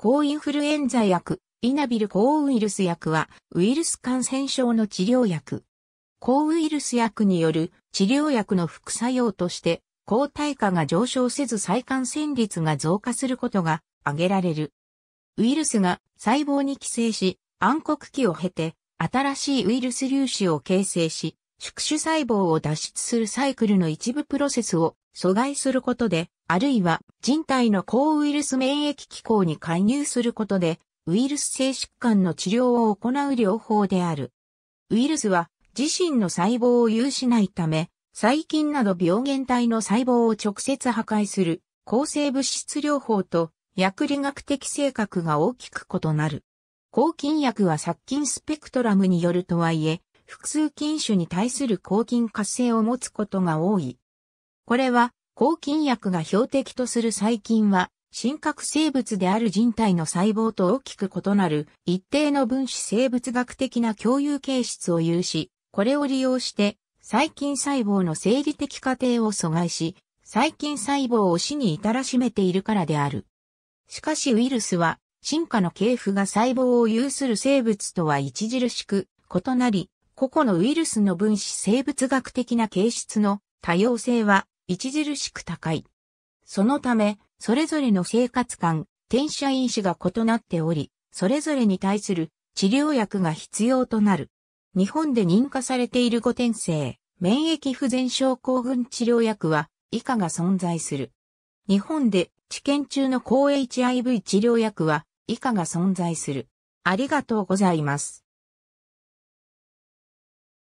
抗インフルエンザ薬、イナビル抗ウイルス薬は、ウイルス感染症の治療薬。抗ウイルス薬による治療薬の副作用として、抗体価が上昇せず再感染率が増加することが挙げられる。ウイルスが細胞に寄生し、暗黒期を経て、新しいウイルス粒子を形成し、宿主細胞を脱出するサイクルの一部プロセスを阻害することで、あるいは人体の抗ウイルス免疫機構に介入することで、ウイルス性疾患の治療を行う療法である。ウイルスは自身の細胞を有しないため、細菌など病原体の細胞を直接破壊する抗生物質療法と薬理学的性格が大きく異なる。抗菌薬は殺菌スペクトラムによるとはいえ、複数菌種に対する抗菌活性を持つことが多い。これは抗菌薬が標的とする細菌は、真核生物である人体の細胞と大きく異なる一定の分子生物学的な共有形質を有し、これを利用して細菌細胞の生理的過程を阻害し、細菌細胞を死に至らしめているからである。しかしウイルスは進化の系譜が細胞を有する生物とは著しく異なり、個々のウイルスの分子生物学的な形質の多様性は著しく高い。そのため、それぞれの生活感、転写因子が異なっており、それぞれに対する治療薬が必要となる。日本で認可されている5点性、免疫不全症候群治療薬は以下が存在する。日本で治験中の抗 HIV 治療薬は以下が存在する。ありがとうございます。